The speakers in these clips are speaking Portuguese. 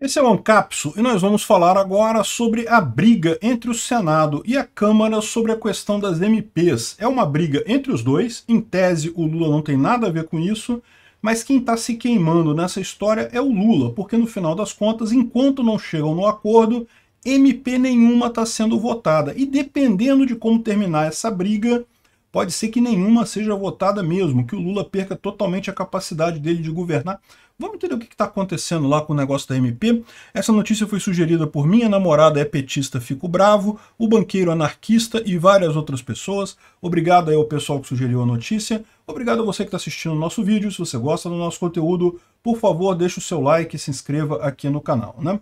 Esse é o Ancapso e nós vamos falar agora sobre a briga entre o Senado e a Câmara sobre a questão das MPs. É uma briga entre os dois, em tese o Lula não tem nada a ver com isso, mas quem está se queimando nessa história é o Lula, porque no final das contas, enquanto não chegam no acordo, MP nenhuma está sendo votada. E dependendo de como terminar essa briga, Pode ser que nenhuma seja votada mesmo, que o Lula perca totalmente a capacidade dele de governar. Vamos entender o que está acontecendo lá com o negócio da MP. Essa notícia foi sugerida por minha namorada é petista, fico bravo, o banqueiro anarquista e várias outras pessoas. Obrigado aí ao pessoal que sugeriu a notícia. Obrigado a você que está assistindo o nosso vídeo. Se você gosta do nosso conteúdo, por favor, deixe o seu like e se inscreva aqui no canal. Né?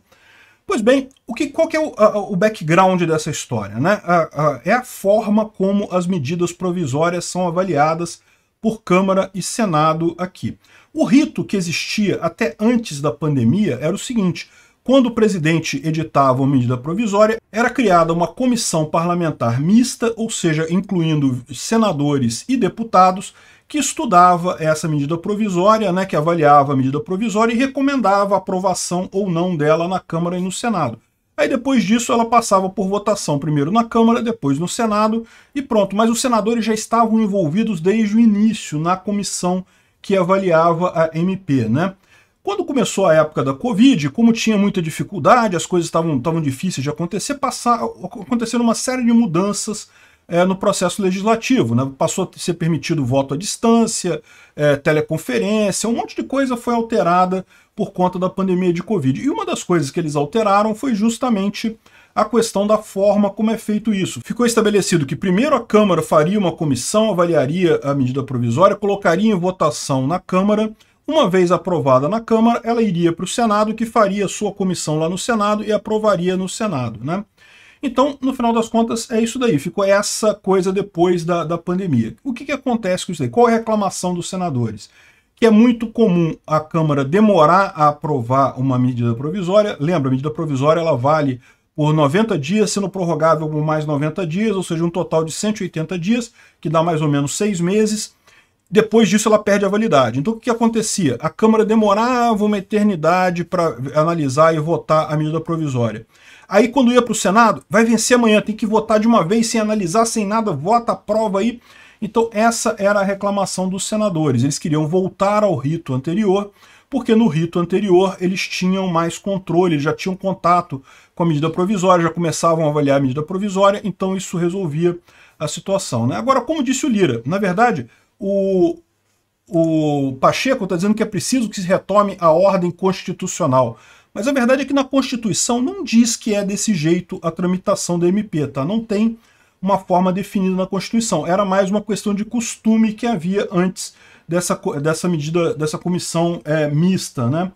Pois bem, o que, qual que é o, a, o background dessa história? Né? A, a, é a forma como as medidas provisórias são avaliadas por Câmara e Senado aqui. O rito que existia até antes da pandemia era o seguinte: quando o presidente editava uma medida provisória, era criada uma comissão parlamentar mista, ou seja, incluindo senadores e deputados, que estudava essa medida provisória, né, que avaliava a medida provisória e recomendava a aprovação ou não dela na Câmara e no Senado. Aí depois disso ela passava por votação primeiro na Câmara, depois no Senado e pronto. Mas os senadores já estavam envolvidos desde o início na comissão que avaliava a MP, né? Quando começou a época da Covid, como tinha muita dificuldade, as coisas estavam difíceis de acontecer, passar, aconteceram uma série de mudanças é, no processo legislativo. Né? Passou a ser permitido voto à distância, é, teleconferência, um monte de coisa foi alterada por conta da pandemia de Covid. E uma das coisas que eles alteraram foi justamente a questão da forma como é feito isso. Ficou estabelecido que primeiro a Câmara faria uma comissão, avaliaria a medida provisória, colocaria em votação na Câmara. Uma vez aprovada na Câmara, ela iria para o Senado, que faria sua comissão lá no Senado e aprovaria no Senado. Né? Então, no final das contas, é isso daí. Ficou essa coisa depois da, da pandemia. O que, que acontece com isso daí? Qual é a reclamação dos senadores? Que é muito comum a Câmara demorar a aprovar uma medida provisória. Lembra, a medida provisória ela vale por 90 dias, sendo prorrogável por mais 90 dias, ou seja, um total de 180 dias, que dá mais ou menos seis meses. Depois disso, ela perde a validade. Então, o que acontecia? A Câmara demorava uma eternidade para analisar e votar a medida provisória. Aí quando ia para o Senado, vai vencer amanhã, tem que votar de uma vez, sem analisar, sem nada, vota, prova aí. Então essa era a reclamação dos senadores. Eles queriam voltar ao rito anterior, porque no rito anterior eles tinham mais controle, eles já tinham contato com a medida provisória, já começavam a avaliar a medida provisória, então isso resolvia a situação. Né? Agora, como disse o Lira, na verdade, o, o Pacheco está dizendo que é preciso que se retome a ordem constitucional. Mas a verdade é que na Constituição não diz que é desse jeito a tramitação da MP, tá? Não tem uma forma definida na Constituição. Era mais uma questão de costume que havia antes dessa, dessa medida, dessa comissão é, mista, né?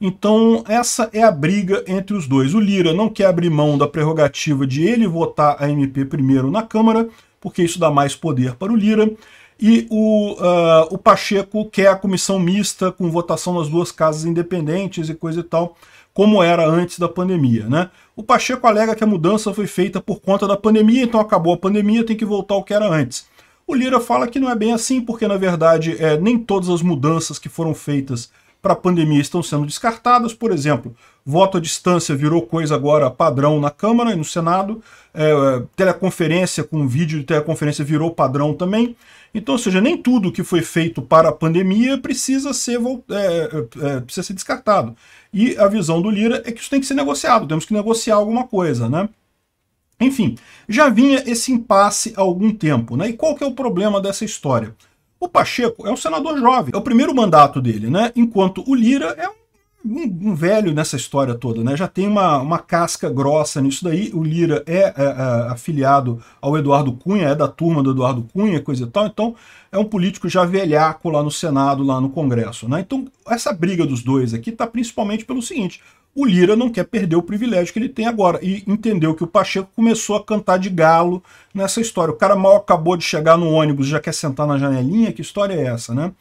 Então, essa é a briga entre os dois. O Lira não quer abrir mão da prerrogativa de ele votar a MP primeiro na Câmara, porque isso dá mais poder para o Lira. E o, uh, o Pacheco quer a comissão mista com votação nas duas casas independentes e coisa e tal, como era antes da pandemia. Né? O Pacheco alega que a mudança foi feita por conta da pandemia, então acabou a pandemia, tem que voltar ao que era antes. O Lira fala que não é bem assim, porque na verdade é, nem todas as mudanças que foram feitas para a pandemia estão sendo descartadas. Por exemplo, voto à distância virou coisa agora padrão na Câmara e no Senado, é, é, teleconferência com vídeo de teleconferência virou padrão também. Então, ou seja, nem tudo que foi feito para a pandemia precisa ser, é, é, é, precisa ser descartado. E a visão do Lira é que isso tem que ser negociado, temos que negociar alguma coisa, né? Enfim, já vinha esse impasse há algum tempo, né? E qual que é o problema dessa história? O Pacheco é um senador jovem, é o primeiro mandato dele, né? Enquanto o Lira é um um, um, velho nessa história toda, né? Já tem uma, uma casca grossa nisso daí. O Lira é, é, é, afiliado ao Eduardo Cunha, é da turma do Eduardo Cunha, coisa e tal. Então é um político já velhaco lá no Senado, lá no Congresso, né? Então essa briga dos dois aqui tá principalmente pelo seguinte: o Lira não quer perder o privilégio que ele tem agora e entendeu que o Pacheco começou a cantar de galo nessa história. O cara mal acabou de chegar no ônibus, já quer sentar na janelinha. Que história é essa, né?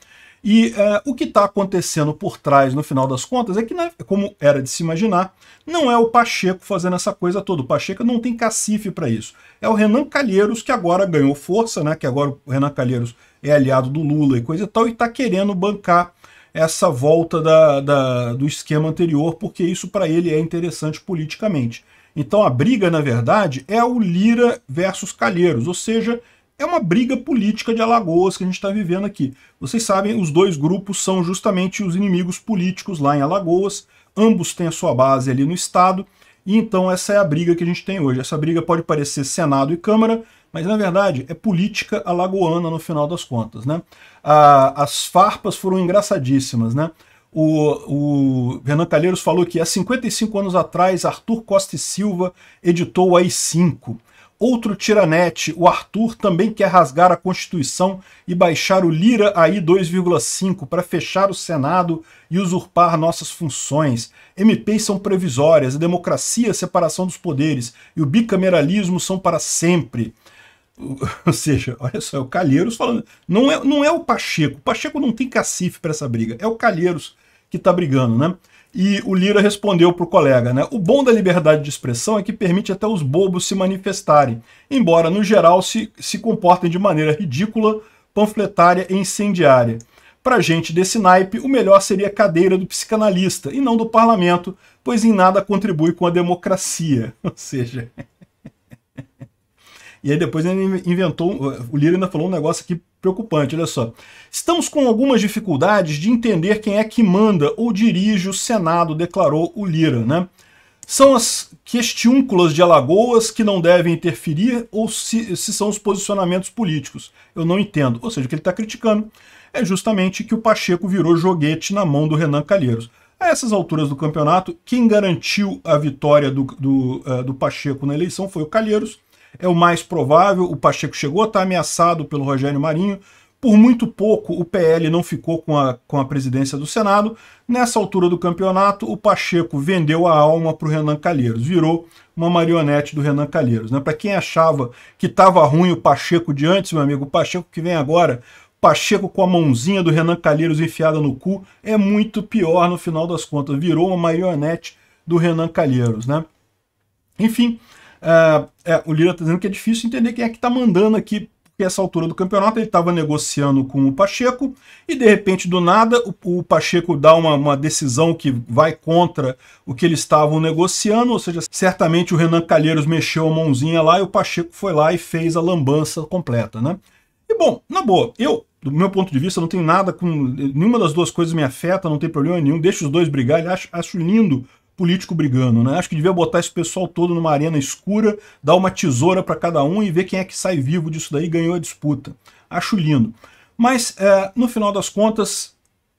E é, o que está acontecendo por trás, no final das contas, é que, né, como era de se imaginar, não é o Pacheco fazendo essa coisa toda. O Pacheco não tem cacife para isso. É o Renan Calheiros que agora ganhou força, né? Que agora o Renan Calheiros é aliado do Lula e coisa e tal, e está querendo bancar essa volta da, da, do esquema anterior, porque isso para ele é interessante politicamente. Então a briga, na verdade, é o Lira versus Calheiros, ou seja, é uma briga política de Alagoas que a gente está vivendo aqui. Vocês sabem, os dois grupos são justamente os inimigos políticos lá em Alagoas, ambos têm a sua base ali no Estado, e então essa é a briga que a gente tem hoje. Essa briga pode parecer Senado e Câmara, mas na verdade é política alagoana no final das contas. Né? as farpas foram engraçadíssimas. Né? O, o Renan Calheiros falou que há 55 anos atrás Arthur Costa e Silva editou o AI-5. Outro tiranete, o Arthur, também quer rasgar a Constituição e baixar o Lira aí 2,5 para fechar o Senado e usurpar nossas funções. MPs são previsórias, a democracia, é a separação dos poderes e o bicameralismo são para sempre. Ou seja, olha só, é o Calheiros falando. Não é, não é o Pacheco. O Pacheco não tem cacife para essa briga. É o Calheiros que está brigando, né? E o Lira respondeu para o colega, né? O bom da liberdade de expressão é que permite até os bobos se manifestarem, embora, no geral, se, se comportem de maneira ridícula, panfletária e incendiária. Para gente desse naipe, o melhor seria a cadeira do psicanalista e não do parlamento, pois em nada contribui com a democracia. Ou seja. e aí depois ele inventou. O Lira ainda falou um negócio aqui preocupante, olha só. Estamos com algumas dificuldades de entender quem é que manda ou dirige o Senado, declarou o Lira, né? São as questiúnculas de Alagoas que não devem interferir ou se, se são os posicionamentos políticos? Eu não entendo. Ou seja, o que ele está criticando é justamente que o Pacheco virou joguete na mão do Renan Calheiros. A essas alturas do campeonato, quem garantiu a vitória do, do, uh, do Pacheco na eleição foi o Calheiros, é o mais provável. O Pacheco chegou a estar tá ameaçado pelo Rogério Marinho. Por muito pouco, o PL não ficou com a, com a presidência do Senado. Nessa altura do campeonato, o Pacheco vendeu a alma para o Renan Calheiros, virou uma marionete do Renan Calheiros. Né? Para quem achava que estava ruim o Pacheco de antes, meu amigo, o Pacheco que vem agora Pacheco com a mãozinha do Renan Calheiros enfiada no cu é muito pior no final das contas. Virou uma marionete do Renan Calheiros, né? Enfim, é, é, o Lira está dizendo que é difícil entender quem é que está mandando aqui, porque essa altura do campeonato ele estava negociando com o Pacheco e de repente, do nada, o, o Pacheco dá uma, uma, decisão que vai contra o que eles estavam negociando, ou seja, certamente o Renan Calheiros mexeu a mãozinha lá e o Pacheco foi lá e fez a lambança completa, né? E bom, na boa, eu, do meu ponto de vista, não tenho nada com. Nenhuma das duas coisas me afeta, não tem problema nenhum, deixa os dois brigar, acho, acho lindo político brigando, né? Acho que devia botar esse pessoal todo numa arena escura, dar uma tesoura para cada um e ver quem é que sai vivo disso daí, ganhou a disputa. Acho lindo. Mas, é, no final das contas,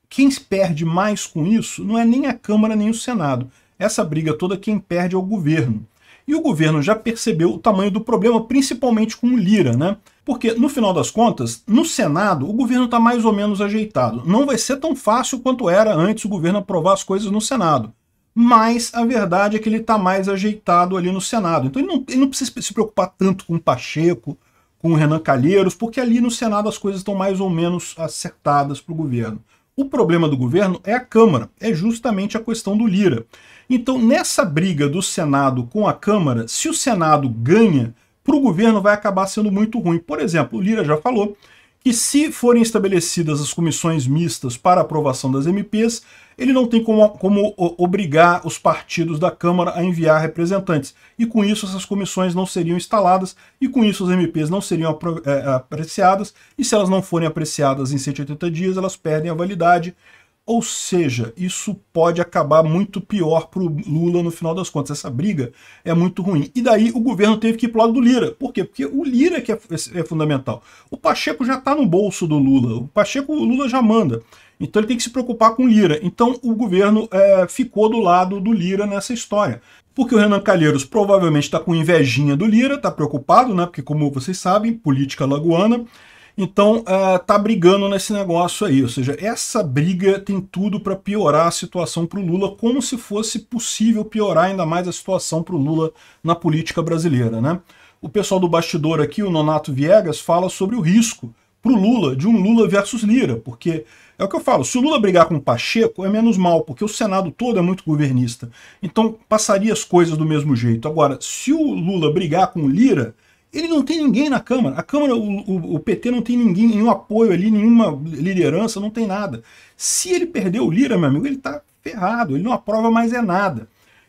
quem perde mais com isso não é nem a Câmara nem o Senado. Essa briga toda quem perde é o governo. E o governo já percebeu o tamanho do problema, principalmente com o Lira, né? Porque, no final das contas, no Senado, o governo está mais ou menos ajeitado. Não vai ser tão fácil quanto era antes o governo aprovar as coisas no Senado mas a verdade é que ele está mais ajeitado ali no Senado. Então ele não, ele não precisa se preocupar tanto com o Pacheco, com o Renan Calheiros, porque ali no Senado as coisas estão mais ou menos acertadas para o governo. O problema do governo é a Câmara, é justamente a questão do Lira. Então, nessa briga do Senado com a Câmara, se o Senado ganha, para o governo vai acabar sendo muito ruim. Por exemplo, o Lira já falou que se forem estabelecidas as comissões mistas para aprovação das MPs, ele não tem como, como obrigar os partidos da Câmara a enviar representantes. E com isso essas comissões não seriam instaladas, e com isso as MPs não seriam é, é, apreciadas, e se elas não forem apreciadas em 180 dias, elas perdem a validade, ou seja, isso pode acabar muito pior para o Lula no final das contas. Essa briga é muito ruim. E daí o governo teve que ir para lado do Lira. Por quê? Porque o Lira que é, é fundamental. O Pacheco já está no bolso do Lula. O Pacheco, o Lula já manda. Então ele tem que se preocupar com o Lira. Então o governo é, ficou do lado do Lira nessa história. Porque o Renan Calheiros provavelmente está com invejinha do Lira, está preocupado, né? Porque, como vocês sabem, política lagoana. Então, uh, tá brigando nesse negócio aí. Ou seja, essa briga tem tudo para piorar a situação para o Lula, como se fosse possível piorar ainda mais a situação para o Lula na política brasileira. Né? O pessoal do bastidor aqui, o Nonato Viegas, fala sobre o risco para o Lula de um Lula versus Lira, porque é o que eu falo, se o Lula brigar com o Pacheco é menos mal, porque o Senado todo é muito governista. Então passaria as coisas do mesmo jeito. Agora, se o Lula brigar com o Lira, ele não tem ninguém na Câmara. A Câmara, o, o, o, PT não tem ninguém, nenhum apoio ali, nenhuma liderança, não tem nada. Se ele perder o Lira, meu amigo, ele está ferrado, ele não aprova mais é nada.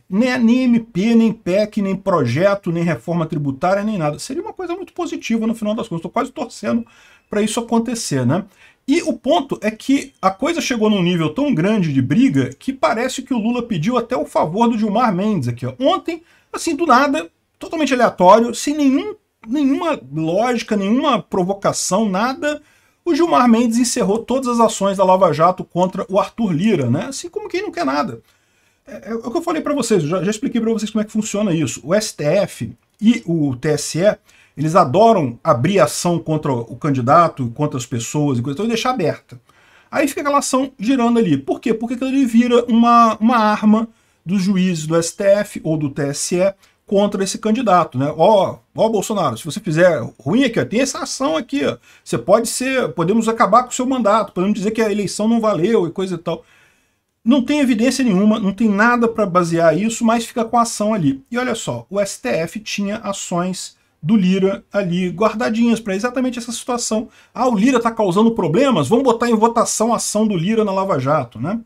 Né, nem, nem MP, nem PEC, nem projeto, nem reforma tributária, nem nada. Seria uma coisa muito positiva no final das contas. Estou quase torcendo para isso acontecer, né? E o ponto é que a coisa chegou num nível tão grande de briga que parece que o Lula pediu até o favor do Gilmar Mendes aqui. Ó. Ontem, assim, do nada, totalmente aleatório, sem nenhum nenhuma lógica, nenhuma provocação, nada, o Gilmar Mendes encerrou todas as ações da Lava Jato contra o Arthur Lira, né? Assim como quem não quer nada. É, é, é o que eu falei para vocês, já, já expliquei para vocês como é que funciona isso. O STF e o TSE, eles adoram abrir ação contra o candidato, contra as pessoas e coisa, então deixar aberta. Aí fica aquela ação girando ali. Por quê? Porque ele vira uma, uma arma dos juízes do STF ou do TSE contra esse candidato, né? Ó, ó Bolsonaro, se você fizer ruim aqui, ó, tem essa ação aqui, ó. Você pode ser, podemos acabar com o seu mandato, podemos dizer que a eleição não valeu e coisa e tal. Não tem evidência nenhuma, não tem nada para basear isso, mas fica com a ação ali. E olha só, o STF tinha ações do Lira ali guardadinhas para exatamente essa situação. Ah, o Lira está causando problemas, vamos botar em votação a ação do Lira na Lava Jato, né?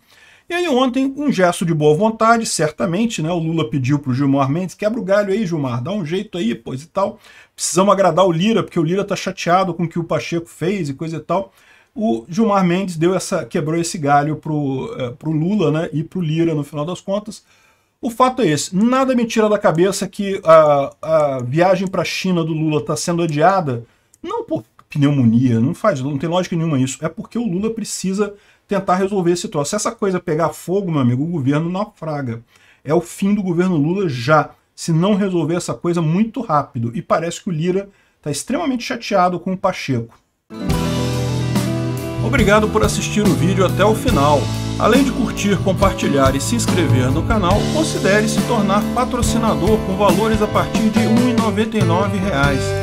E aí ontem, um gesto de boa vontade, certamente, né? O Lula pediu para o Gilmar Mendes, quebra o galho aí, Gilmar, dá um jeito aí, pois e tal. Precisamos agradar o Lira, porque o Lira tá chateado com o que o Pacheco fez e coisa e tal. O Gilmar Mendes deu essa, quebrou esse galho pro, é, pro Lula, né? E pro Lira, no final das contas. O fato é esse, nada me tira da cabeça que a, a viagem para a China do Lula está sendo adiada, não por pneumonia, não faz, não tem lógica nenhuma isso, é porque o Lula precisa tentar resolver esse troço. Se essa coisa pegar fogo, meu amigo, o governo naufraga. É o fim do governo Lula já, se não resolver essa coisa muito rápido. E parece que o Lira está extremamente chateado com o Pacheco. Obrigado por assistir o vídeo até o final. Além de curtir, compartilhar e se inscrever no canal, considere se tornar patrocinador com valores a partir de R$ 1,99